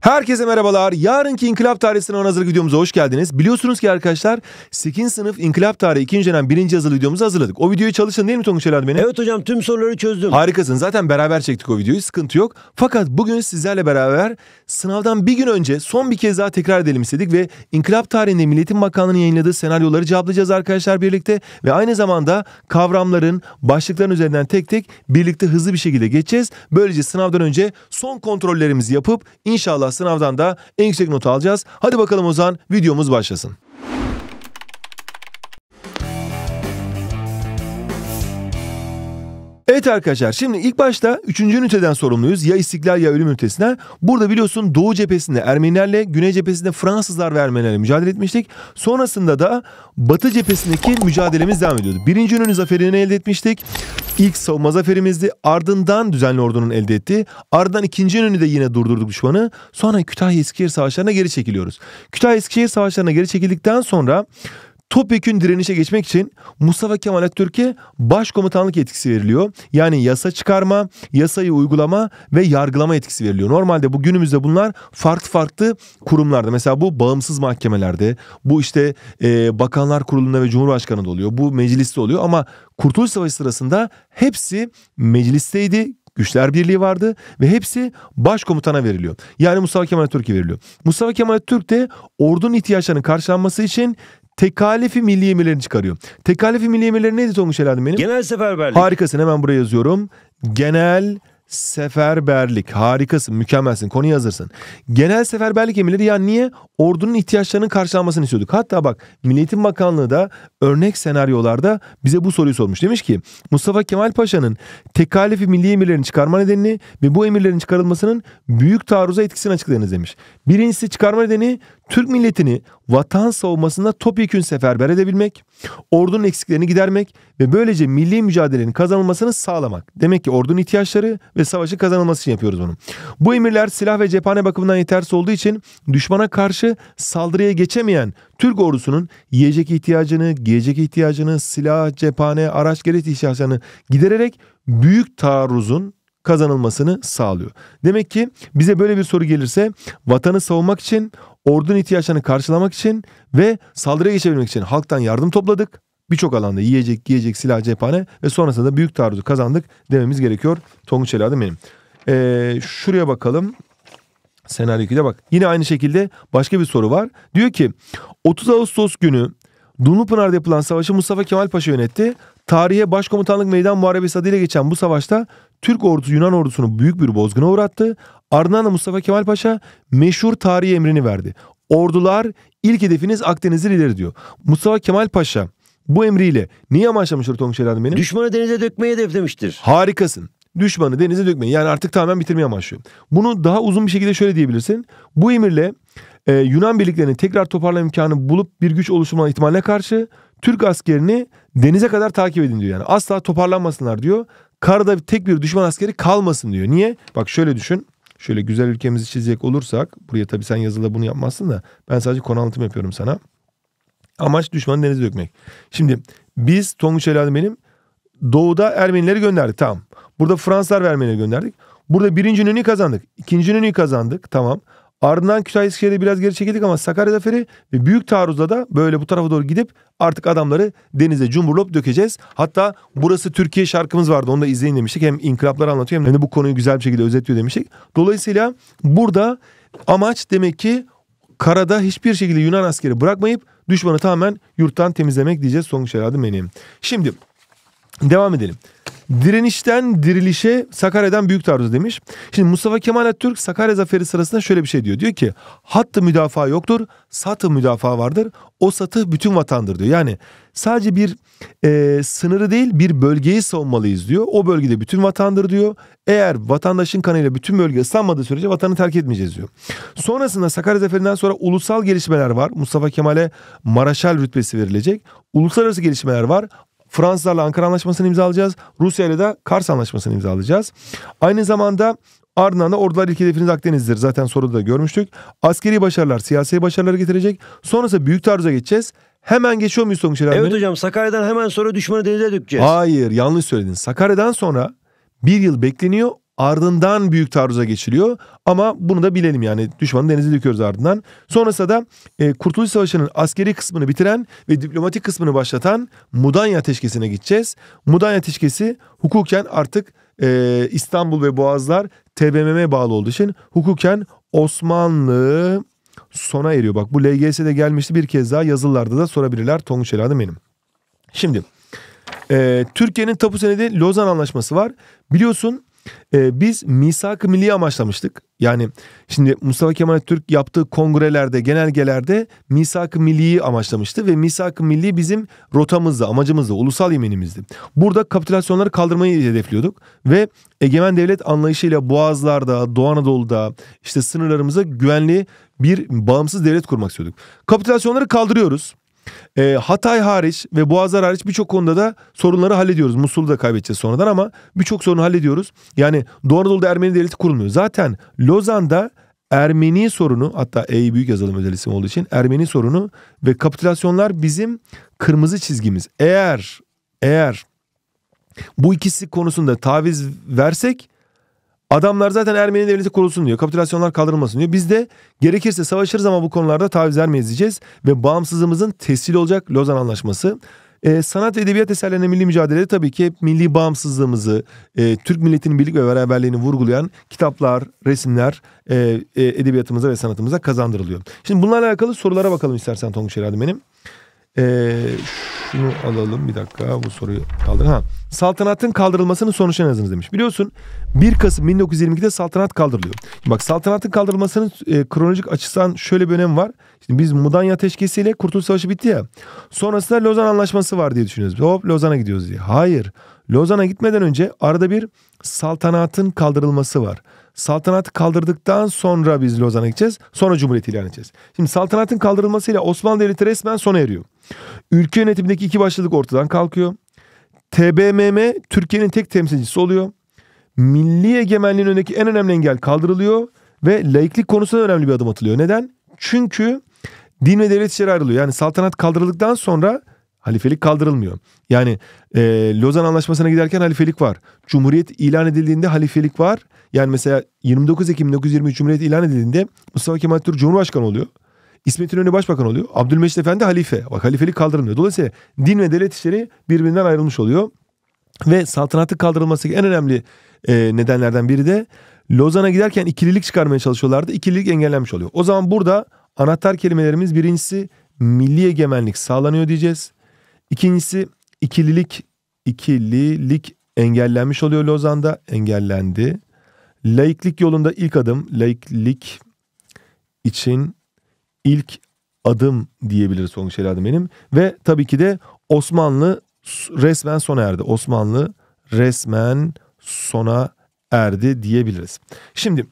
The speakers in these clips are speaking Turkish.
Herkese merhabalar. Yarınki İnkılap Tarihi Sınav Hazır videomuza hoş geldiniz. Biliyorsunuz ki arkadaşlar 8. sınıf İnkılap Tarihi 2. dönem 1. hazırlı videomuzu hazırladık. O videoyu çalıştın değil mi Tonguç beni? Evet hocam tüm soruları çözdüm. Harikasın. Zaten beraber çektik o videoyu. Sıkıntı yok. Fakat bugün sizlerle beraber sınavdan bir gün önce son bir kez daha tekrar edelim istedik ve İnkılap Tarihi'nde Milletin Bakanlığı'nın yayınladığı senaryoları cevaplayacağız arkadaşlar birlikte ve aynı zamanda kavramların, başlıkların üzerinden tek tek birlikte hızlı bir şekilde geçeceğiz. Böylece sınavdan önce son kontrollerimizi yapıp inşallah Sınavdan da en yüksek notu alacağız. Hadi bakalım Ozan videomuz başlasın. Evet arkadaşlar şimdi ilk başta 3. üniteden sorumluyuz. Ya İstiklal ya Ölüm ünitesine. Burada biliyorsun Doğu cephesinde Ermenilerle Güney cephesinde Fransızlar ve Ermenilerle mücadele etmiştik. Sonrasında da Batı cephesindeki mücadelemiz devam ediyordu. Birinci ünlü zaferini elde etmiştik. İlk savunma zaferimizdi. Ardından düzenli ordunun elde etti. Ardından ikinci önünü de yine durdurduk düşmanı. Sonra Kütahya-Eskişehir savaşlarına geri çekiliyoruz. Kütahya-Eskişehir savaşlarına geri çekildikten sonra topyekün direnişe geçmek için Mustafa Kemal Atatürk'e başkomutanlık yetkisi veriliyor. Yani yasa çıkarma, yasayı uygulama ve yargılama yetkisi veriliyor. Normalde bu günümüzde bunlar farklı farklı kurumlarda. Mesela bu bağımsız mahkemelerde, bu işte e, Bakanlar Kurulu'nda ve Cumhurbaşkanı'nda oluyor. Bu mecliste oluyor ama Kurtuluş Savaşı sırasında hepsi meclisteydi. Güçler Birliği vardı ve hepsi başkomutana veriliyor. Yani Mustafa Kemal Atatürk'e veriliyor. Mustafa Kemal Atatürk de ordunun ihtiyaçlarının karşılanması için tekalifi milli emirlerini çıkarıyor. Tekalifi milli emirleri neydi Tomuş Eladim benim? Genel seferberlik. Harikasın hemen buraya yazıyorum. Genel seferberlik. Harikasın, mükemmelsin. konuyu hazırsın. Genel seferberlik emirleri ya niye? Ordunun ihtiyaçlarının karşılanmasını istiyorduk. Hatta bak Milli Bakanlığı da örnek senaryolarda bize bu soruyu sormuş. Demiş ki Mustafa Kemal Paşa'nın tekalifi milli emirlerini çıkarma nedenini ve bu emirlerin çıkarılmasının büyük taarruza etkisini açıklayınız demiş. Birincisi çıkarma nedeni Türk milletini vatan savunmasında topyekün seferber edebilmek, ordunun eksiklerini gidermek ve böylece milli mücadelenin kazanılmasını sağlamak. Demek ki ordunun ihtiyaçları ve savaşı kazanılması için yapıyoruz bunu. Bu emirler silah ve cephane bakımından yetersiz olduğu için düşmana karşı saldırıya geçemeyen Türk ordusunun yiyecek ihtiyacını, giyecek ihtiyacını, silah, cephane, araç gereç ihtiyaçlarını gidererek büyük taarruzun kazanılmasını sağlıyor. Demek ki bize böyle bir soru gelirse vatanı savunmak için ordunun ihtiyaçlarını karşılamak için ve saldırıya geçebilmek için halktan yardım topladık. Birçok alanda yiyecek, giyecek, silah, cephane ve sonrasında da büyük taarruzu kazandık dememiz gerekiyor. Tonguç El benim. Ee, şuraya bakalım. Senaryo 2'de bak. Yine aynı şekilde başka bir soru var. Diyor ki 30 Ağustos günü Dumlupınar'da yapılan savaşı Mustafa Kemal Paşa yönetti. Tarihe Başkomutanlık Meydan Muharebesi adıyla geçen bu savaşta Türk ordusu Yunan ordusunu büyük bir bozguna uğrattı. Ardından da Mustafa Kemal Paşa meşhur tarihi emrini verdi. Ordular ilk hedefiniz Akdeniz'dir ileri diyor. Mustafa Kemal Paşa bu emriyle niye amaçlamıştır Tonguç Elhan'ı benim? Düşmanı denize dökmeyi hedeflemiştir. Harikasın. Düşmanı denize dökmeyi yani artık tamamen bitirmeye amaçlıyor. Bunu daha uzun bir şekilde şöyle diyebilirsin. Bu emirle e, Yunan birliklerini tekrar toparlama imkanı bulup bir güç oluşturma ihtimaline karşı Türk askerini denize kadar takip edin diyor yani. Asla toparlanmasınlar diyor. Karada tek bir düşman askeri kalmasın diyor. Niye? Bak şöyle düşün. Şöyle güzel ülkemizi çizecek olursak buraya tabii sen yazıla bunu yapmazsın da ben sadece konu anlatım yapıyorum sana. Amaç düşmanı denize dökmek. Şimdi biz Tonguç Helal benim doğuda Ermenileri gönderdik tamam. Burada Fransızlar ve Ermenileri gönderdik. Burada birinci ününü kazandık. ikinci ününü kazandık tamam. Ardından Kütahya Eskişehir'e biraz geri çekildik ama Sakarya Zaferi ve büyük taarruzla da böyle bu tarafa doğru gidip artık adamları denize cumburlop dökeceğiz. Hatta burası Türkiye şarkımız vardı onu da izleyin demiştik. Hem inkılapları anlatıyor hem de bu konuyu güzel bir şekilde özetliyor demiştik. Dolayısıyla burada amaç demek ki karada hiçbir şekilde Yunan askeri bırakmayıp düşmanı tamamen yurttan temizlemek diyeceğiz sonuç herhalde benim. Şimdi devam edelim. Direnişten dirilişe Sakarya'dan büyük taarruz demiş. Şimdi Mustafa Kemal Atatürk Sakarya zaferi sırasında şöyle bir şey diyor. Diyor ki hattı müdafaa yoktur, satı müdafaa vardır. O satı bütün vatandır diyor. Yani sadece bir e, sınırı değil bir bölgeyi savunmalıyız diyor. O bölgede bütün vatandır diyor. Eğer vatandaşın kanıyla bütün bölge ıslanmadığı sürece vatanı terk etmeyeceğiz diyor. Sonrasında Sakarya Zaferi'nden sonra ulusal gelişmeler var. Mustafa Kemal'e Maraşal rütbesi verilecek. Uluslararası gelişmeler var. Fransızlarla Ankara Anlaşması'nı imzalayacağız. Rusya ile de Kars Anlaşması'nı imzalayacağız. Aynı zamanda Ardından da ordular ilk hedefiniz Akdeniz'dir. Zaten soruda da görmüştük. Askeri başarılar, siyasi başarıları getirecek. Sonrası büyük taarruza geçeceğiz. Hemen geçiyor muyuz Tonguç Evet benim? hocam Sakarya'dan hemen sonra düşmanı denize dökeceğiz. Hayır yanlış söyledin. Sakarya'dan sonra bir yıl bekleniyor. Ardından büyük taarruza geçiliyor ama bunu da bilelim yani düşmanı denize döküyoruz ardından. Sonrasında da e, Kurtuluş Savaşı'nın askeri kısmını bitiren ve diplomatik kısmını başlatan Mudanya Ateşkesi'ne gideceğiz. Mudanya Ateşkesi hukuken artık e, İstanbul ve Boğazlar TBMM'ye bağlı olduğu için hukuken Osmanlı sona eriyor. Bak bu LGS'de gelmişti bir kez daha yazılarda da sorabilirler. Tonguç Eladım benim. Şimdi e, Türkiye'nin tapu senedi Lozan Anlaşması var. Biliyorsun e, biz misak-ı milli amaçlamıştık. Yani şimdi Mustafa Kemal Türk yaptığı kongrelerde, genelgelerde misak-ı milliyi amaçlamıştı ve misak-ı milli bizim rotamızdı amacımızdı ulusal yeminimizdi. Burada kapitülasyonları kaldırmayı hedefliyorduk ve egemen devlet anlayışıyla Boğazlar'da, Doğu Anadolu'da işte sınırlarımıza güvenli bir bağımsız devlet kurmak istiyorduk. Kapitülasyonları kaldırıyoruz. E, Hatay hariç ve Boğazlar hariç birçok konuda da sorunları hallediyoruz. Musul'u da kaybedeceğiz sonradan ama birçok sorunu hallediyoruz. Yani Doğu Anadolu'da Ermeni devleti kurulmuyor. Zaten Lozan'da Ermeni sorunu hatta E büyük yazalım özel isim olduğu için Ermeni sorunu ve kapitülasyonlar bizim kırmızı çizgimiz. Eğer eğer bu ikisi konusunda taviz versek Adamlar zaten Ermeni devleti kurulsun diyor. Kapitülasyonlar kaldırılmasın diyor. Biz de gerekirse savaşırız ama bu konularda taviz vermeyiz diyeceğiz. Ve bağımsızlığımızın tescili olacak Lozan Anlaşması. E, sanat ve edebiyat eserlerine milli mücadelede tabii ki hep milli bağımsızlığımızı, e, Türk milletinin birlik ve beraberliğini vurgulayan kitaplar, resimler e, e, edebiyatımıza ve sanatımıza kazandırılıyor. Şimdi bunlarla alakalı sorulara bakalım istersen Tonguç herhalde benim. Ee, şunu alalım bir dakika bu soruyu kaldır. Ha. Saltanatın kaldırılmasının sonuçta ne yazınız demiş. Biliyorsun 1 Kasım 1922'de saltanat kaldırılıyor. bak saltanatın kaldırılmasının e, kronolojik açısından şöyle bir önemi var. Şimdi biz Mudanya Ateşkesi ile Kurtuluş Savaşı bitti ya. Sonrasında Lozan Anlaşması var diye düşünüyoruz. Hop Lozan'a gidiyoruz diye. Hayır. Lozan'a gitmeden önce arada bir saltanatın kaldırılması var. Saltanatı kaldırdıktan sonra biz Lozan'a gideceğiz. Sonra Cumhuriyet ilan edeceğiz. Şimdi saltanatın kaldırılmasıyla Osmanlı Devleti resmen sona eriyor. Ülke yönetimindeki iki başlılık ortadan kalkıyor. TBMM Türkiye'nin tek temsilcisi oluyor. Milli egemenliğin önündeki en önemli engel kaldırılıyor ve laiklik konusunda önemli bir adım atılıyor. Neden? Çünkü din ve devlet içeri ayrılıyor. Yani saltanat kaldırıldıktan sonra halifelik kaldırılmıyor. Yani e, Lozan Anlaşması'na giderken halifelik var. Cumhuriyet ilan edildiğinde halifelik var. Yani mesela 29 Ekim 1923 Cumhuriyet ilan edildiğinde Mustafa Kemal Türk Cumhurbaşkanı oluyor. İsmet İnönü başbakan oluyor. Abdülmecit Efendi halife. Bak halifelik kaldırılmıyor. Dolayısıyla din ve devlet işleri birbirinden ayrılmış oluyor. Ve saltanatı kaldırılması en önemli e, nedenlerden biri de Lozan'a giderken ikililik çıkarmaya çalışıyorlardı. İkililik engellenmiş oluyor. O zaman burada anahtar kelimelerimiz birincisi milli egemenlik sağlanıyor diyeceğiz. İkincisi ikililik ikililik engellenmiş oluyor Lozan'da engellendi. Laiklik yolunda ilk adım laiklik için ilk adım diyebiliriz Onguç Evladım benim. Ve tabii ki de Osmanlı resmen sona erdi. Osmanlı resmen sona erdi diyebiliriz. Şimdi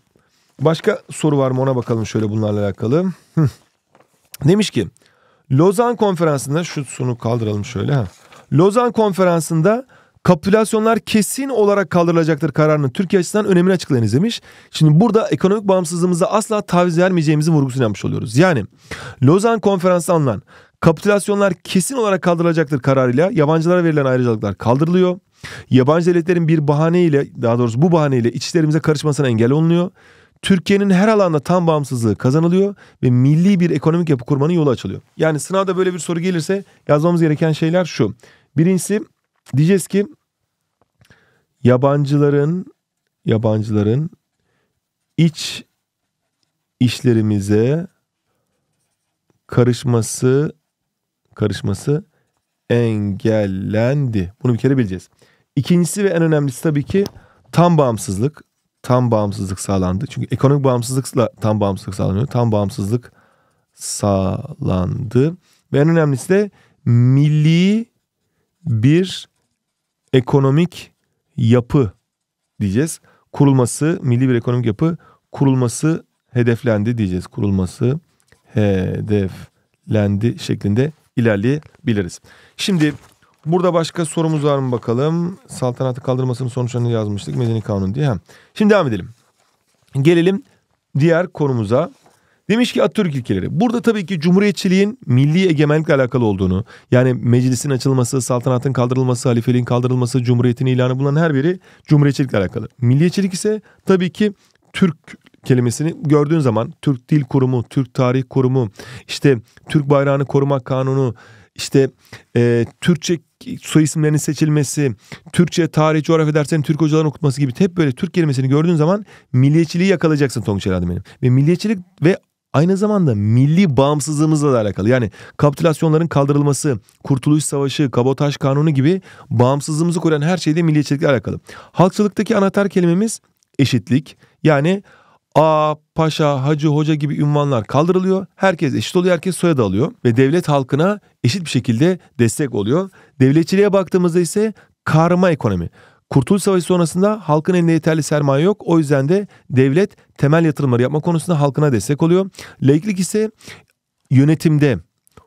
başka soru var mı ona bakalım şöyle bunlarla alakalı. Demiş ki Lozan Konferansı'nda şu sunu kaldıralım şöyle. Ha. Lozan Konferansı'nda Kapitülasyonlar kesin olarak kaldırılacaktır kararının Türkiye açısından önemini açıklayınız demiş. Şimdi burada ekonomik bağımsızlığımıza asla taviz vermeyeceğimizi vurgusunu yapmış oluyoruz. Yani Lozan konferansı alınan kapitülasyonlar kesin olarak kaldırılacaktır kararıyla yabancılara verilen ayrıcalıklar kaldırılıyor. Yabancı devletlerin bir bahaneyle daha doğrusu bu bahaneyle içlerimize karışmasına engel olunuyor. Türkiye'nin her alanda tam bağımsızlığı kazanılıyor ve milli bir ekonomik yapı kurmanın yolu açılıyor. Yani sınavda böyle bir soru gelirse yazmamız gereken şeyler şu. Birincisi Diyeceğiz ki yabancıların yabancıların iç işlerimize karışması karışması engellendi. Bunu bir kere bileceğiz. İkincisi ve en önemlisi tabii ki tam bağımsızlık. Tam bağımsızlık sağlandı. Çünkü ekonomik bağımsızlıkla tam bağımsızlık sağlanıyor. Tam bağımsızlık sağlandı. Ve en önemlisi de milli bir ekonomik yapı diyeceğiz. Kurulması, milli bir ekonomik yapı kurulması hedeflendi diyeceğiz. Kurulması hedeflendi şeklinde ilerleyebiliriz. Şimdi burada başka sorumuz var mı bakalım? Saltanatı kaldırmasının sonuçlarını yazmıştık. Medeni kanun diye. Şimdi devam edelim. Gelelim diğer konumuza. Demiş ki Atatürk ilkeleri. Burada tabii ki cumhuriyetçiliğin milli egemenlikle alakalı olduğunu yani meclisin açılması, saltanatın kaldırılması, halifeliğin kaldırılması, cumhuriyetin ilanı bulunan her biri cumhuriyetçilikle alakalı. Milliyetçilik ise tabii ki Türk kelimesini gördüğün zaman Türk Dil Kurumu, Türk Tarih Kurumu, işte Türk bayrağını korumak kanunu, işte e, Türkçe soy isimlerinin seçilmesi, Türkçe tarih coğrafya derslerinin Türk hocaların okutması gibi hep böyle Türk kelimesini gördüğün zaman milliyetçiliği yakalayacaksın Tonguç Elhadi benim. Ve milliyetçilik ve aynı zamanda milli bağımsızlığımızla da alakalı. Yani kapitülasyonların kaldırılması, Kurtuluş Savaşı, Kabotaj Kanunu gibi bağımsızlığımızı koruyan her şeyde milliyetçilikle alakalı. Halkçılıktaki anahtar kelimemiz eşitlik. Yani A, paşa, hacı, hoca gibi ünvanlar kaldırılıyor. Herkes eşit oluyor, herkes soyadı alıyor ve devlet halkına eşit bir şekilde destek oluyor. Devletçiliğe baktığımızda ise karma ekonomi. Kurtuluş Savaşı sonrasında halkın elinde yeterli sermaye yok. O yüzden de devlet temel yatırımları yapma konusunda halkına destek oluyor. Leiklik ise yönetimde,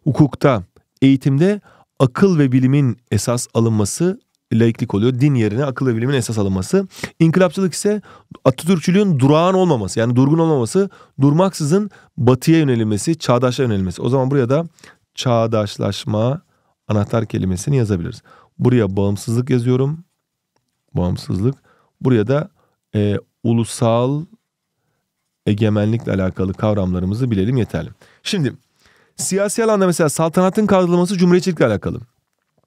hukukta, eğitimde akıl ve bilimin esas alınması laiklik oluyor. Din yerine akıl ve bilimin esas alınması. İnkılapçılık ise Atatürkçülüğün durağan olmaması yani durgun olmaması, durmaksızın batıya yönelilmesi, çağdaşa yönelilmesi. O zaman buraya da çağdaşlaşma anahtar kelimesini yazabiliriz. Buraya bağımsızlık yazıyorum bağımsızlık. Buraya da e, ulusal egemenlikle alakalı kavramlarımızı bilelim yeterli. Şimdi siyasi alanda mesela saltanatın kaldırılması cumhuriyetçilikle alakalı.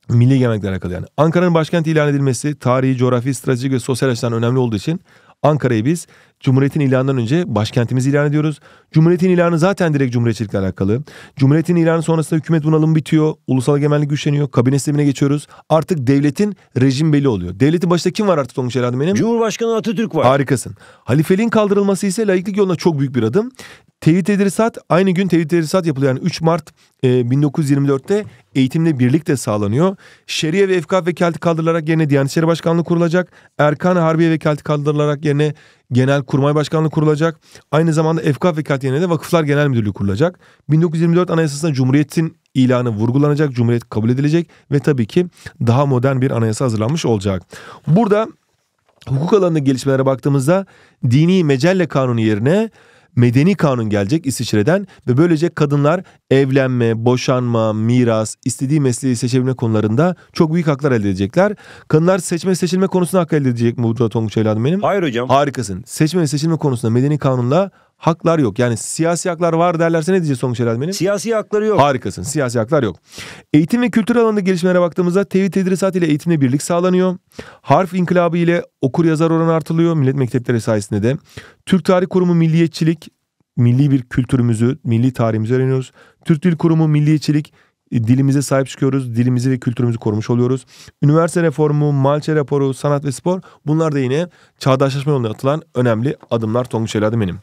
Milli egemenlikle alakalı yani. Ankara'nın başkenti ilan edilmesi tarihi, coğrafi, stratejik ve sosyal açıdan önemli olduğu için Ankara'yı biz Cumhuriyetin ilanından önce başkentimizi ilan ediyoruz. Cumhuriyetin ilanı zaten direkt cumhuriyetçilikle alakalı. Cumhuriyetin ilanı sonrasında hükümet bunalımı bitiyor. Ulusal egemenlik güçleniyor. Kabine sistemine geçiyoruz. Artık devletin rejim belli oluyor. Devleti başta kim var artık Tonguç Elhan'ım benim? Cumhurbaşkanı Atatürk var. Harikasın. Halifeliğin kaldırılması ise layıklık yolunda çok büyük bir adım. Tevhid tedrisat aynı gün tevhid tedrisat yapılıyor. Yani 3 Mart 1924'te e, eğitimle birlikte sağlanıyor. Şeriye ve efkaf vekaleti kaldırılarak yerine Diyanet İşleri Başkanlığı kurulacak. Erkan Harbiye vekaleti kaldırılarak yerine Genel Kurmay Başkanlığı kurulacak. Aynı zamanda Efkaf ve Katiyene'de Vakıflar Genel Müdürlüğü kurulacak. 1924 Anayasasında Cumhuriyet'in ilanı vurgulanacak, Cumhuriyet kabul edilecek ve tabii ki daha modern bir anayasa hazırlanmış olacak. Burada hukuk alanında gelişmelere baktığımızda dini mecelle kanunu yerine medeni kanun gelecek İsviçre'den ve böylece kadınlar evlenme, boşanma, miras, istediği mesleği seçebilme konularında çok büyük haklar elde edecekler. Kadınlar seçme seçilme konusunda hak elde edecek mi burada Tonguç evladım benim? Hayır hocam. Harikasın. Seçme ve seçilme konusunda medeni kanunla haklar yok. Yani siyasi haklar var derlerse ne diyeceğiz sonuç herhalde benim? Siyasi hakları yok. Harikasın. Siyasi haklar yok. Eğitim ve kültür alanında gelişmelere baktığımızda tevhid tedrisat ile eğitimle birlik sağlanıyor. Harf inkılabı ile okur yazar oranı artılıyor millet mektepleri sayesinde de. Türk Tarih Kurumu milliyetçilik, milli bir kültürümüzü, milli tarihimizi öğreniyoruz. Türk Dil Kurumu milliyetçilik, e, dilimize sahip çıkıyoruz. Dilimizi ve kültürümüzü korumuş oluyoruz. Üniversite reformu, Malçe raporu, sanat ve spor bunlar da yine çağdaşlaşma yolunda atılan önemli adımlar Tonguç Eladı benim.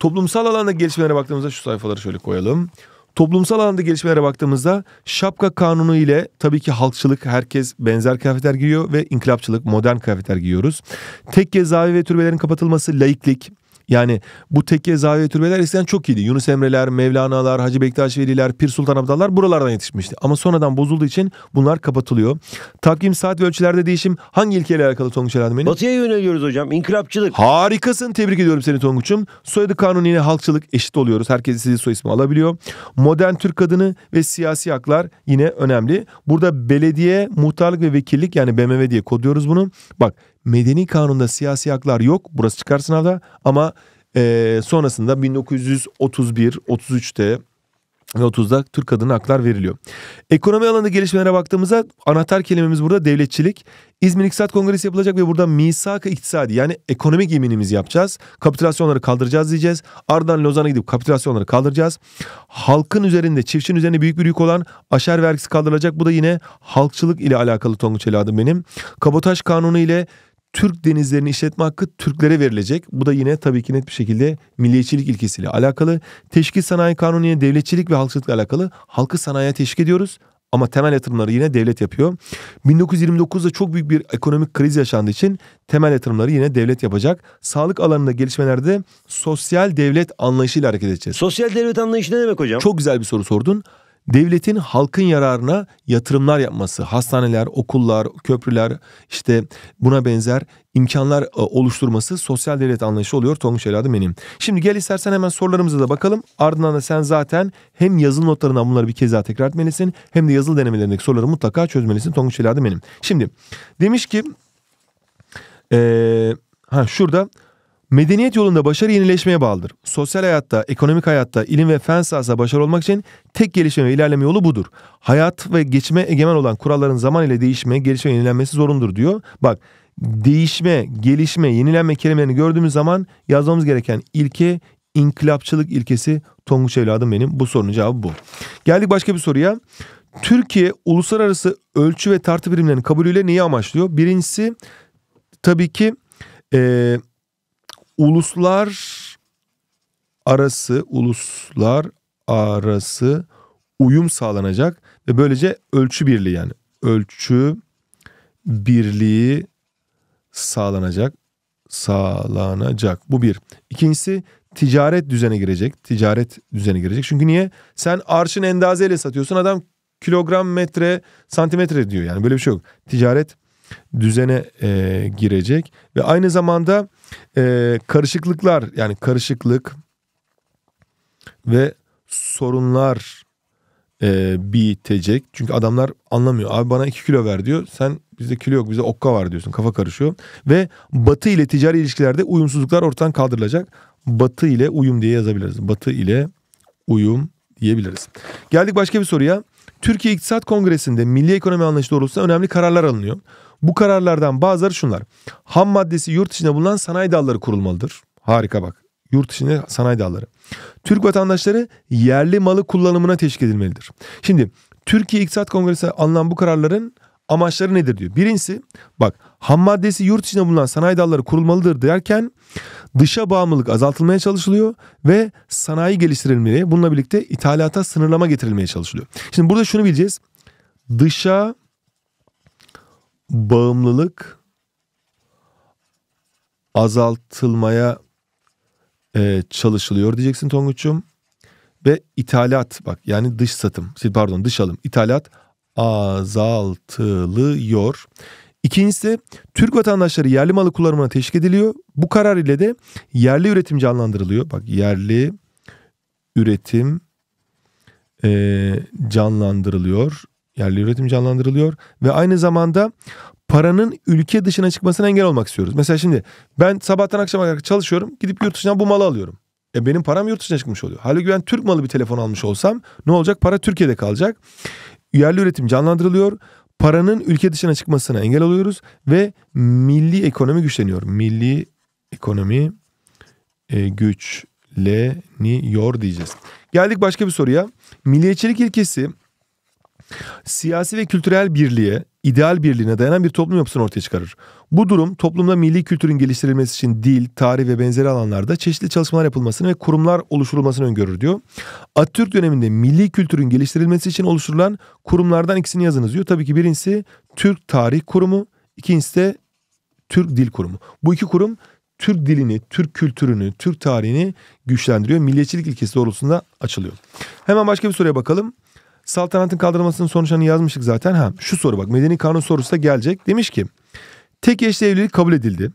Toplumsal alanda gelişmelere baktığımızda şu sayfaları şöyle koyalım. Toplumsal alanda gelişmelere baktığımızda şapka kanunu ile tabii ki halkçılık herkes benzer kıyafetler giyiyor ve inkılapçılık modern kıyafetler giyiyoruz. Tek zavi ve türbelerin kapatılması, laiklik, yani bu tekke zaviye türbeler eskiden çok iyiydi. Yunus Emre'ler, Mevlana'lar, Hacı Bektaş Veli'ler, Pir Sultan Abdallar buralardan yetişmişti. Ama sonradan bozulduğu için bunlar kapatılıyor. Takvim saat ve ölçülerde değişim hangi ilkeyle alakalı Tonguç Elhan'ın? Batıya yöneliyoruz hocam. İnkılapçılık. Harikasın. Tebrik ediyorum seni Tonguç'um. Soyadı Kanun yine halkçılık eşit oluyoruz. Herkes sizi soy ismi alabiliyor. Modern Türk kadını ve siyasi haklar yine önemli. Burada belediye, muhtarlık ve vekillik yani BMV diye kodluyoruz bunu. Bak medeni kanunda siyasi haklar yok. Burası çıkar sınavda ama e, sonrasında 1931-33'te ve 30'da Türk kadına haklar veriliyor. Ekonomi alanında gelişmelere baktığımızda anahtar kelimemiz burada devletçilik. İzmir İktisat Kongresi yapılacak ve burada misak iktisadi yani ekonomik yeminimizi yapacağız. Kapitülasyonları kaldıracağız diyeceğiz. Ardından Lozan'a gidip kapitülasyonları kaldıracağız. Halkın üzerinde, çiftçinin üzerinde büyük bir yük olan aşer vergisi kaldırılacak. Bu da yine halkçılık ile alakalı Tonguç adım benim. Kabotaj kanunu ile Türk denizlerini işletme hakkı Türklere verilecek. Bu da yine tabii ki net bir şekilde milliyetçilik ilkesiyle alakalı. Teşkil sanayi kanuniye devletçilik ve halkçılıkla alakalı halkı sanayiye teşvik ediyoruz. Ama temel yatırımları yine devlet yapıyor. 1929'da çok büyük bir ekonomik kriz yaşandığı için temel yatırımları yine devlet yapacak. Sağlık alanında gelişmelerde sosyal devlet anlayışıyla hareket edeceğiz. Sosyal devlet anlayışı ne demek hocam? Çok güzel bir soru sordun devletin halkın yararına yatırımlar yapması, hastaneler, okullar, köprüler işte buna benzer imkanlar e, oluşturması sosyal devlet anlayışı oluyor Tonguç Eladım benim. Şimdi gel istersen hemen sorularımıza da bakalım. Ardından da sen zaten hem yazılı notlarından bunları bir kez daha tekrar etmelisin hem de yazılı denemelerindeki soruları mutlaka çözmelisin Tonguç Eladım benim. Şimdi demiş ki ee, ha şurada Medeniyet yolunda başarı yenileşmeye bağlıdır. Sosyal hayatta, ekonomik hayatta, ilim ve fen sahasında başarı olmak için tek gelişme ve ilerleme yolu budur. Hayat ve geçime egemen olan kuralların zaman ile değişme, gelişme ve yenilenmesi zorundur diyor. Bak değişme, gelişme, yenilenme kelimelerini gördüğümüz zaman yazmamız gereken ilke inkılapçılık ilkesi Tonguç evladım benim. Bu sorunun cevabı bu. Geldik başka bir soruya. Türkiye uluslararası ölçü ve tartı birimlerinin kabulüyle neyi amaçlıyor? Birincisi tabii ki e, uluslar arası uluslar arası uyum sağlanacak ve böylece ölçü birliği yani ölçü birliği sağlanacak sağlanacak. Bu bir. İkincisi ticaret düzene girecek. Ticaret düzene girecek. Çünkü niye? Sen arşın endazeyle satıyorsun. Adam kilogram, metre, santimetre diyor. Yani böyle bir şey yok. Ticaret düzene e, girecek ve aynı zamanda e, karışıklıklar yani karışıklık ve sorunlar e, bitecek. Çünkü adamlar anlamıyor. Abi bana iki kilo ver diyor. Sen bizde kilo yok bize okka var diyorsun. Kafa karışıyor. Ve batı ile ticari ilişkilerde uyumsuzluklar ortadan kaldırılacak. Batı ile uyum diye yazabiliriz. Batı ile uyum diyebiliriz. Geldik başka bir soruya. Türkiye İktisat Kongresi'nde milli ekonomi anlayışı doğrultusunda önemli kararlar alınıyor. Bu kararlardan bazıları şunlar. Ham maddesi yurt içinde bulunan sanayi dalları kurulmalıdır. Harika bak. Yurt içinde sanayi dalları. Türk vatandaşları yerli malı kullanımına teşvik edilmelidir. Şimdi Türkiye İktisat Kongresi alınan bu kararların amaçları nedir diyor. Birincisi bak ham maddesi yurt içinde bulunan sanayi dalları kurulmalıdır derken dışa bağımlılık azaltılmaya çalışılıyor ve sanayi geliştirilmeli. bununla birlikte ithalata sınırlama getirilmeye çalışılıyor. Şimdi burada şunu bileceğiz. Dışa bağımlılık azaltılmaya e, çalışılıyor diyeceksin Tonguç'um. Ve ithalat bak yani dış satım pardon dış alım ithalat azaltılıyor. İkincisi Türk vatandaşları yerli malı kullanımına teşvik ediliyor. Bu karar ile de yerli üretim canlandırılıyor. Bak yerli üretim e, canlandırılıyor yerli üretim canlandırılıyor ve aynı zamanda paranın ülke dışına çıkmasına engel olmak istiyoruz. Mesela şimdi ben sabahtan akşama kadar çalışıyorum gidip yurt dışından bu malı alıyorum. E benim param yurt dışına çıkmış oluyor. Halbuki ben Türk malı bir telefon almış olsam ne olacak? Para Türkiye'de kalacak. Yerli üretim canlandırılıyor. Paranın ülke dışına çıkmasına engel oluyoruz ve milli ekonomi güçleniyor. Milli ekonomi e, güçleniyor diyeceğiz. Geldik başka bir soruya. Milliyetçilik ilkesi siyasi ve kültürel birliğe, ideal birliğine dayanan bir toplum yapısını ortaya çıkarır. Bu durum toplumda milli kültürün geliştirilmesi için dil, tarih ve benzeri alanlarda çeşitli çalışmalar yapılmasını ve kurumlar oluşturulmasını öngörür diyor. Atatürk döneminde milli kültürün geliştirilmesi için oluşturulan kurumlardan ikisini yazınız diyor. Tabii ki birincisi Türk Tarih Kurumu, ikincisi de Türk Dil Kurumu. Bu iki kurum Türk dilini, Türk kültürünü, Türk tarihini güçlendiriyor. Milliyetçilik ilkesi doğrultusunda açılıyor. Hemen başka bir soruya bakalım. Saltanatın kaldırılmasının sonuçlarını yazmıştık zaten. Ha şu soru bak medeni kanun sorusu da gelecek. Demiş ki tek eşli evlilik kabul edildi.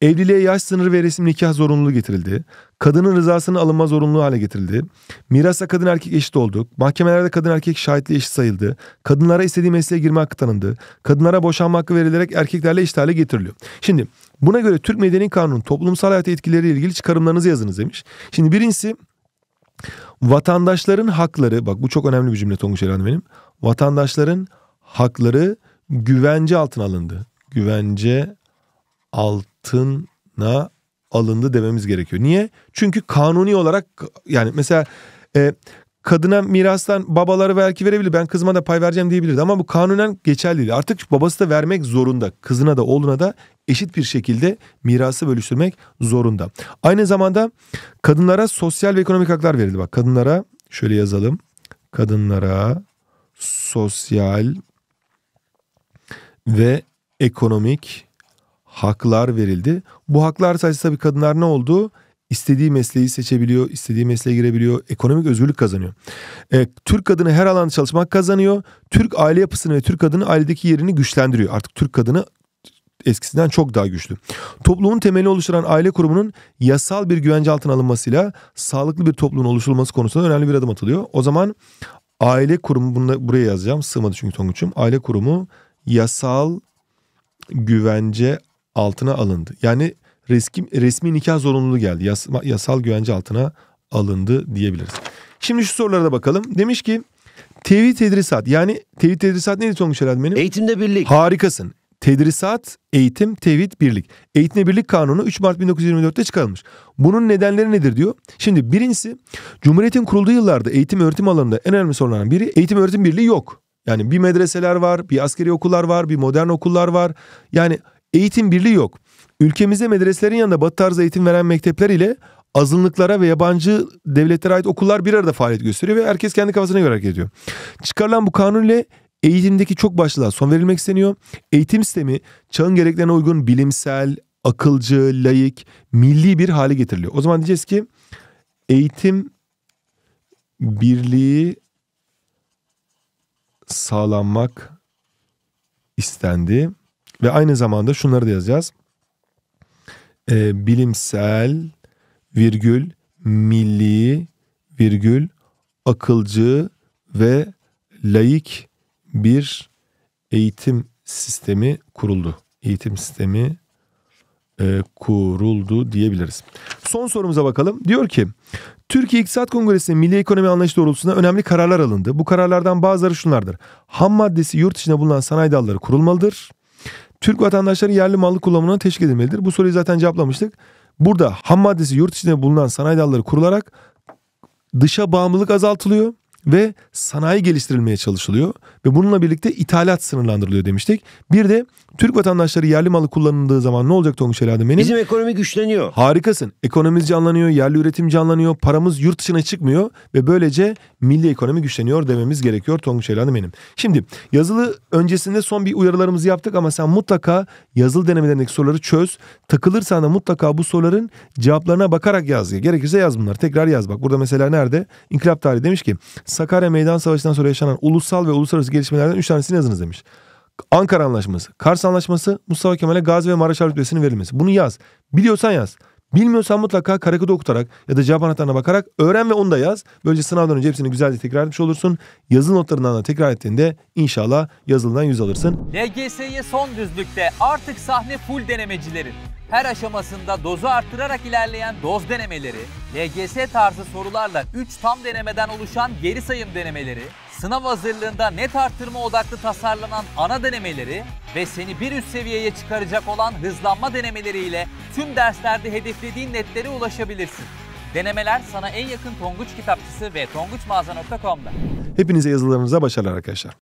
Evliliğe yaş sınırı ve resim nikah zorunluluğu getirildi. Kadının rızasının alınma zorunluluğu hale getirildi. Mirasa kadın erkek eşit oldu. Mahkemelerde kadın erkek şahitliği eşit sayıldı. Kadınlara istediği mesleğe girme hakkı tanındı. Kadınlara boşanma hakkı verilerek erkeklerle eşit hale getiriliyor. Şimdi buna göre Türk Medeni Kanunu'nun toplumsal hayata etkileriyle ilgili çıkarımlarınızı yazınız demiş. Şimdi birincisi Vatandaşların hakları, bak bu çok önemli bir cümle Tonguç Erhan benim. Vatandaşların hakları güvence altına alındı. Güvence altına alındı dememiz gerekiyor. Niye? Çünkü kanuni olarak yani mesela e, kadına mirastan babaları belki verebilir. Ben kızıma da pay vereceğim diyebilirdi ama bu kanunen geçerli değil. Artık babası da vermek zorunda. Kızına da oğluna da eşit bir şekilde mirası bölüştürmek zorunda. Aynı zamanda kadınlara sosyal ve ekonomik haklar verildi. Bak kadınlara şöyle yazalım. Kadınlara sosyal ve ekonomik haklar verildi. Bu haklar sayesinde tabii kadınlar ne oldu? istediği mesleği seçebiliyor, istediği mesleğe girebiliyor, ekonomik özgürlük kazanıyor. E, Türk kadını her alanda çalışmak kazanıyor. Türk aile yapısını ve Türk kadını ailedeki yerini güçlendiriyor. Artık Türk kadını eskisinden çok daha güçlü. Toplumun temeli oluşturan aile kurumunun yasal bir güvence altına alınmasıyla sağlıklı bir toplumun oluşturulması konusunda önemli bir adım atılıyor. O zaman aile kurumu bunu buraya yazacağım. Sığmadı çünkü Tonguç'um. Aile kurumu yasal güvence altına alındı. Yani resmi, resmi nikah zorunluluğu geldi. Yas, yasal güvence altına alındı diyebiliriz. Şimdi şu sorulara da bakalım. Demiş ki tevhid tedrisat yani tevhid tedrisat neydi Tonguç herhalde benim? Eğitimde birlik. Harikasın. Tedrisat, eğitim, tevhid, birlik. Eğitimde birlik kanunu 3 Mart 1924'te çıkarılmış. Bunun nedenleri nedir diyor. Şimdi birincisi Cumhuriyet'in kurulduğu yıllarda eğitim öğretim alanında en önemli sorunların biri eğitim öğretim birliği yok. Yani bir medreseler var, bir askeri okullar var, bir modern okullar var. Yani eğitim birliği yok. Ülkemizde medreselerin yanında batı tarzı eğitim veren mektepler ile azınlıklara ve yabancı devletlere ait okullar bir arada faaliyet gösteriyor ve herkes kendi kafasına göre hareket ediyor. Çıkarılan bu kanun ile eğitimdeki çok başlığa son verilmek isteniyor. Eğitim sistemi çağın gereklerine uygun bilimsel, akılcı, layık, milli bir hale getiriliyor. O zaman diyeceğiz ki eğitim birliği sağlanmak istendi ve aynı zamanda şunları da yazacağız e, bilimsel virgül milli virgül akılcı ve laik bir eğitim sistemi kuruldu. Eğitim sistemi e, kuruldu diyebiliriz. Son sorumuza bakalım. Diyor ki Türkiye İktisat Kongresi'nde milli ekonomi anlayışı doğrultusunda önemli kararlar alındı. Bu kararlardan bazıları şunlardır. Ham maddesi yurt içinde bulunan sanayi dalları kurulmalıdır. Türk vatandaşları yerli mallı kullanımına teşvik edilmelidir. Bu soruyu zaten cevaplamıştık. Burada ham maddesi yurt içinde bulunan sanayi dalları kurularak dışa bağımlılık azaltılıyor ve sanayi geliştirilmeye çalışılıyor ve bununla birlikte ithalat sınırlandırılıyor demiştik. Bir de Türk vatandaşları yerli malı kullanıldığı zaman ne olacak Tonguç Eladım benim? Bizim ekonomi güçleniyor. Harikasın. Ekonomimiz canlanıyor, yerli üretim canlanıyor, paramız yurt dışına çıkmıyor ve böylece milli ekonomi güçleniyor dememiz gerekiyor Tonguç Eladım benim. Şimdi yazılı öncesinde son bir uyarılarımızı yaptık ama sen mutlaka yazılı denemelerindeki soruları çöz. Takılırsan da mutlaka bu soruların cevaplarına bakarak yaz. Gerekirse yaz bunlar. Tekrar yaz bak. Burada mesela nerede? İnkılap tarihi demiş ki Sakarya Meydan Savaşı'ndan sonra yaşanan ulusal ve uluslararası gelişmelerden 3 tanesini yazınız demiş. Ankara Anlaşması, Kars Anlaşması, Mustafa Kemal'e Gazi ve Maraşlar rütbesinin verilmesi. Bunu yaz. Biliyorsan yaz. Bilmiyorsan mutlaka karakada okutarak ya da cevap anahtarına bakarak öğren ve onu da yaz. Böylece sınavdan önce hepsini güzelce tekrar etmiş olursun. Yazılı notlarından da tekrar ettiğinde inşallah yazılıdan yüz alırsın. LGS'ye son düzlükte artık sahne full denemecilerin her aşamasında dozu arttırarak ilerleyen doz denemeleri, LGS tarzı sorularla 3 tam denemeden oluşan geri sayım denemeleri, sınav hazırlığında net arttırma odaklı tasarlanan ana denemeleri ve seni bir üst seviyeye çıkaracak olan hızlanma denemeleriyle tüm derslerde hedeflediğin netlere ulaşabilirsin. Denemeler sana en yakın Tonguç kitapçısı ve tonguçmağaza.com'da. Hepinize yazılarınıza başarılar arkadaşlar.